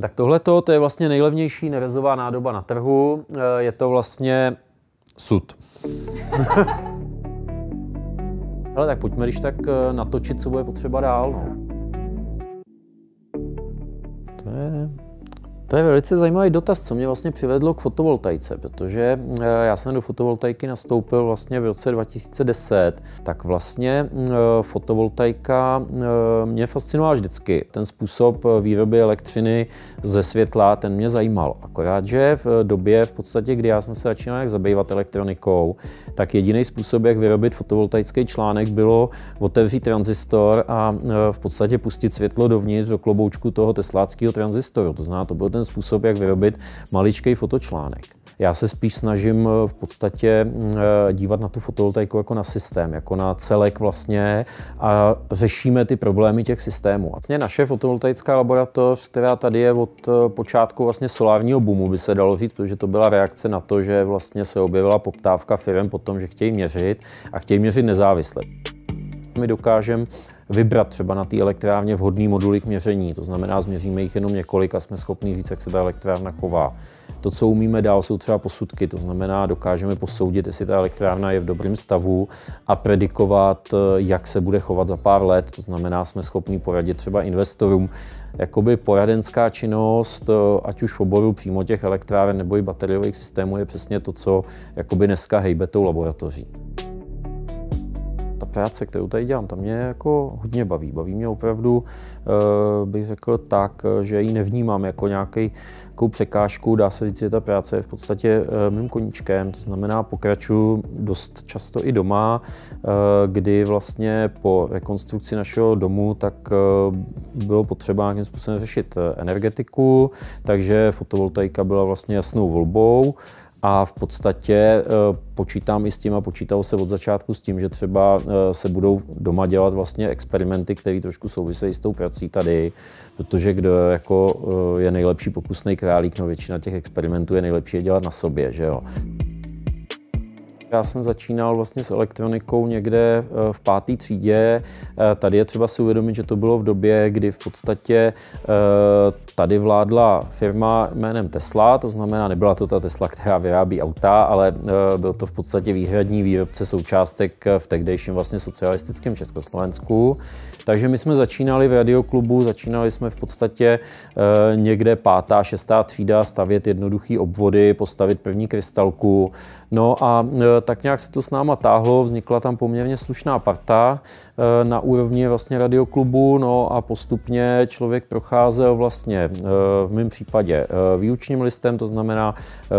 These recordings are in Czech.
Tak tohle to je vlastně nejlevnější nerezová nádoba na trhu. Eh, je to vlastně sud. Ale tak pojďme když tak eh, natočit, co bude potřeba dál. No. To je to je velice zajímavý dotaz, co mě vlastně přivedlo k fotovoltaice, protože eh, já jsem do fotovoltaiky nastoupil vlastně v roce 2010. Tak vlastně eh, fotovoltaika eh, mě fascinovala vždycky. Ten způsob výroby elektřiny ze světla, ten mě zajímal. Akorát, že v době v podstatě, kdy já jsem se začínal jak zabývat elektronikou, tak jediný způsob, jak vyrobit fotovoltaický článek, bylo otevřít transistor a v podstatě pustit světlo dovnitř do kloboučku toho tesláckého transistoru. To znamená, to bylo ten způsob, jak vyrobit maličký fotočlánek. Já se spíš snažím eh, v podstatě mm, eh, dívat na tu fotovoltaiku jako na systém, jako na celek vlastně a řešíme ty problémy těch systémů. Vlastně naše fotovoltaická laboratoř, která tady je od eh, počátku vlastně solárního boomu, by se dalo říct, protože to byla reakce na to, že vlastně se objevila poptávka firm po tom, že chtějí měřit a chtějí měřit nezávisle. My dokážeme vybrat třeba na té elektrárně vhodný moduly k měření. To znamená, změříme jich jenom několik a jsme schopni říct, jak se ta elektrárna chová. To, co umíme dál, jsou třeba posudky, to znamená, dokážeme posoudit, jestli ta elektrárna je v dobrém stavu a predikovat, eh, jak se bude chovat za pár let. To znamená, jsme schopni poradit třeba investorům. Jakoby poradenská činnost, eh, ať už v oboru přímo těch elektráren nebo i bateriových systémů, je přesně to, co jakoby dneska hejbe tou laboratoří práce, kterou tady dělám, ta mě jako hodně baví. Baví mě opravdu, eh, bych řekl tak, eh, že ji nevnímám jako nějaký nějakou překážku. Dá se říct, že ta práce je v podstatě eh, mým koníčkem, to znamená pokračuju dost často i doma, kdy vlastně po rekonstrukci našeho domu tak bylo potřeba nějakým způsobem řešit energetiku, takže fotovoltaika byla vlastně jasnou volbou. A v podstatě eh, počítám i s tím a počítalo se od začátku s tím, že třeba eh, se budou doma dělat vlastně experimenty, které trošku souvisejí s tou prací tady, protože kdo jako eh, je nejlepší pokusný králík, no většina těch experimentů je nejlepší je dělat na sobě, že jo. Já jsem začínal vlastně s elektronikou někde eh, v páté třídě. Eh, tady je třeba si uvědomit, že to bylo v době, kdy v podstatě eh, tady vládla firma jménem Tesla, to znamená, nebyla to ta Tesla, která vyrábí auta, ale byl to v podstatě výhradní výrobce součástek v tehdejším vlastně socialistickém Československu. Takže my jsme začínali v radioklubu, začínali jsme v podstatě někde pátá, šestá třída stavět jednoduché obvody, postavit první krystalku. No a Eh, tak nějak se to s náma táhlo, vznikla tam poměrně slušná parta eh, na úrovni vlastně radioklubu, no a postupně člověk procházel vlastně eh, v mém případě výučním listem, to znamená,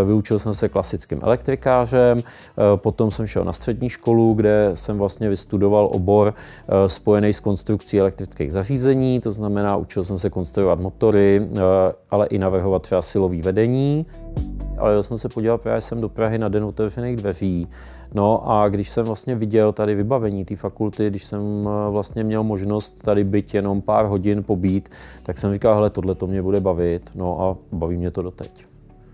vyučil jsem se klasickým elektrikářem, potom jsem šel na střední školu, kde jsem vlastně vystudoval obor spojený s konstrukcí elektrických zařízení, to znamená, učil jsem se konstruovat motory, ale i navrhovat třeba silový vedení ale jel jsem se podívat, já jsem do Prahy na den otevřených dveří. No a když jsem vlastně viděl tady vybavení té fakulty, když jsem eh, vlastně měl možnost tady být jenom pár hodin pobít, tak jsem říkal, hele, tohle to mě bude bavit, no a baví mě to doteď.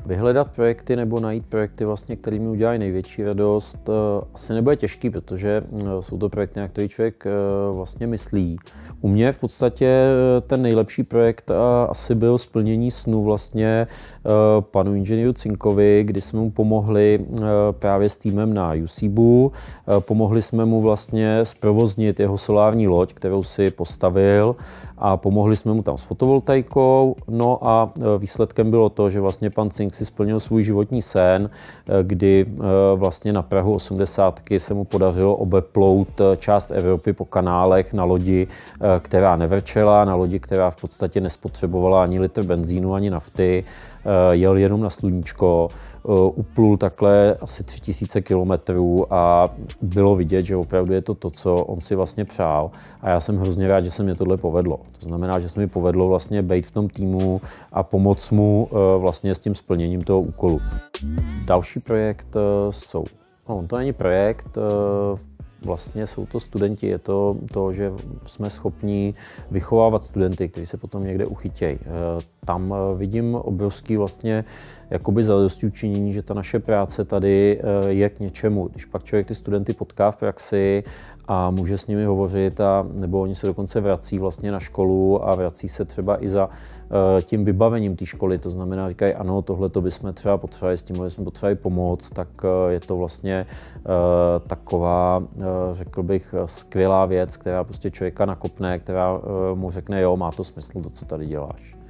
Vyhledat projekty nebo najít projekty, vlastně, které mi udělají největší radost, eh, asi nebude těžký, protože eh, jsou to projekty, na který člověk eh, vlastně myslí. U mě v podstatě ten nejlepší projekt asi byl splnění snu vlastně panu inženýru Cinkovi, kdy jsme mu pomohli právě s týmem na UCBu. Pomohli jsme mu vlastně zprovoznit jeho solární loď, kterou si postavil a pomohli jsme mu tam s fotovoltaikou. No a výsledkem bylo to, že vlastně pan Cink jak si splnil svůj životní sen, eh, kdy eh, vlastně na Prahu 80 se mu podařilo obeplout eh, část Evropy po kanálech na lodi, která nevrčela, na lodi, která v podstatě nespotřebovala ani litr benzínu, ani nafty, jel jenom na sluníčko. Eh, uplul takhle asi 3000 kilometrů a bylo vidět, že opravdu je to to, co on si vlastně přál. A já jsem hrozně rád, že se mě tohle povedlo. To znamená, že se mi povedlo vlastně být v tom týmu a pomoct mu eh, vlastně s tím splněním toho úkolu. Další projekt eh, jsou No, to není projekt, v vlastně jsou to studenti. Je to to, že jsme schopni vychovávat studenty, kteří se potom někde uchytějí. Eh, tam eh, vidím obrovský vlastně jakoby zadosti učinění, že ta naše práce tady eh, je k něčemu. Když pak člověk ty studenty potká v praxi a může s nimi hovořit a nebo oni se dokonce vrací vlastně na školu a vrací se třeba i za uh, tím vybavením té školy, to znamená, říkají, ano, tohle to bychom třeba potřebovali, s tím bychom potřebovali pomoct, tak uh, je to vlastně uh, taková, řekl bych, skvělá věc, která prostě člověka nakopne, která mu řekne, jo, má to smysl to, co tady děláš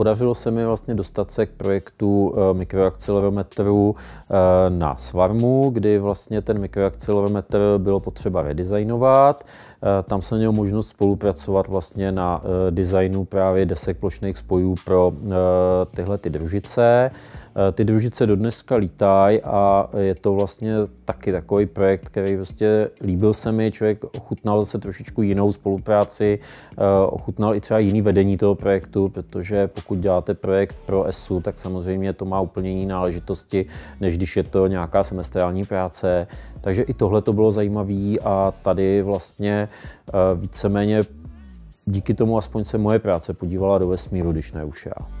podařilo se mi vlastně dostat se k projektu eh, mikroakcelerometru eh, na Svarmu, kdy vlastně ten mikroakcelerometr bylo potřeba redesignovat. Eh, tam jsem měl možnost spolupracovat vlastně na designu právě desek plošných spojů pro tyhle ty družice. Ty družice do dneska lítají a je to vlastně taky takový projekt, který prostě líbil se mi, člověk ochutnal zase trošičku jinou spolupráci, ochutnal i třeba jiný vedení toho projektu, protože pokud pokud děláte projekt pro ESU, tak samozřejmě to má úplně jiné náležitosti, než když je to nějaká semestrální práce. Takže i tohle to bylo zajímavé a tady vlastně eh, víceméně díky tomu aspoň se moje práce podívala do vesmíru, když ne už já.